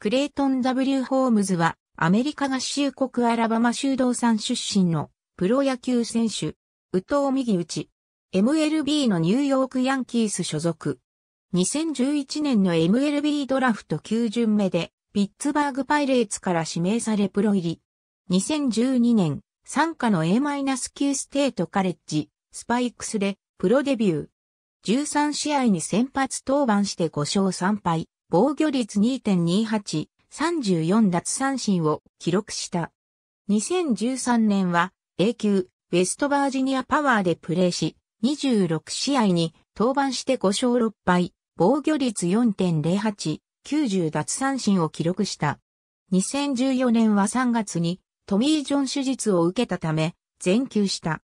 クレイトン・ W・ ホームズは、アメリカ合衆国アラバマ州道産出身のプロ野球選手、宇藤右打 MLB のニューヨークヤンキース所属。2011年の MLB ドラフト9巡目で、ピッツバーグパイレーツから指名されプロ入り。2012年、参加の A-9 ステートカレッジ、スパイクスでプロデビュー。13試合に先発登板して5勝3敗。防御率2.28、34奪三振を記録した。2013年は A 級ウェストバージニアパワーでプレーし、26試合に登板して5勝6敗、防御率4.08、90奪三振を記録した。2014年は3月にトミー・ジョン手術を受けたため、全休した。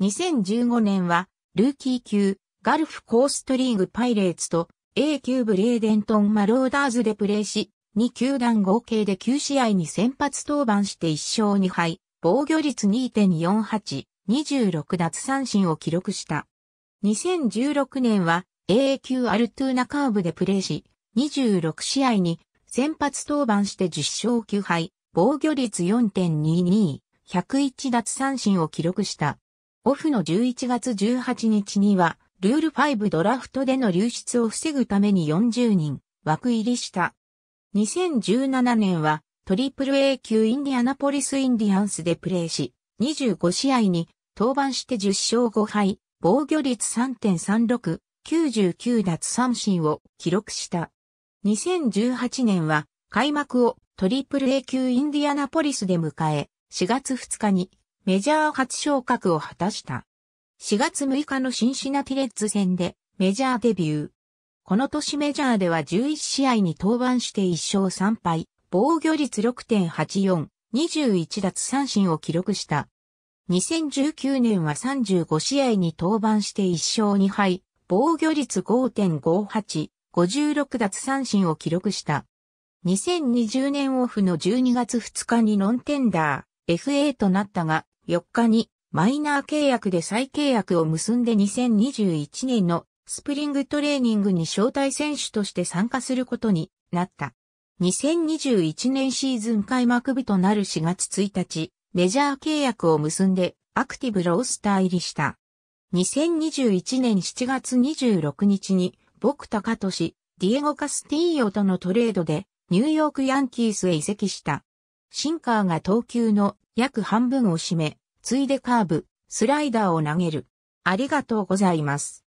2015年は、ルーキー級、ガルフコーストリーグパイレーツと A 級ブレーデントン・マローダーズでプレーし、2球団合計で9試合に先発登板して1勝2敗、防御率2.48、26奪三振を記録した。2016年は A 級アルトゥーナカーブでプレーし、26試合に先発登板して10勝9敗、防御率4.22、101奪三振を記録した。オフの11月18日には、ルール5ドラフトでの流出を防ぐために40人枠入りした。2017年はトリプル A 級インディアナポリスインディアンスでプレーし、25試合に登板して10勝5敗、防御率3.36、99奪三振を記録した。2018年は開幕をトリプル A 級インディアナポリスで迎え、4月2日にメジャー初昇格を果たした。4月6日のシンシナティレッズ戦でメジャーデビュー。この年メジャーでは11試合に登板して1勝3敗、防御率6.84、21奪三振を記録した。2019年は35試合に登板して1勝2敗、防御率5.58、56奪三振を記録した。2020年オフの12月2日にノンテンダー、FA となったが、4日にマイナー契約で再契約を結んで2021年のスプリングトレーニングに招待選手として参加することになった。2021年シーズン開幕日となる4月1日、メジャー契約を結んでアクティブロースター入りした。2021年7月26日に、僕高俊、ディエゴ・カスティーヨとのトレードで、ニューヨークヤンキースへ移籍した。シンカーが投球の約半分を占め、ついでカーブ、スライダーを投げる。ありがとうございます。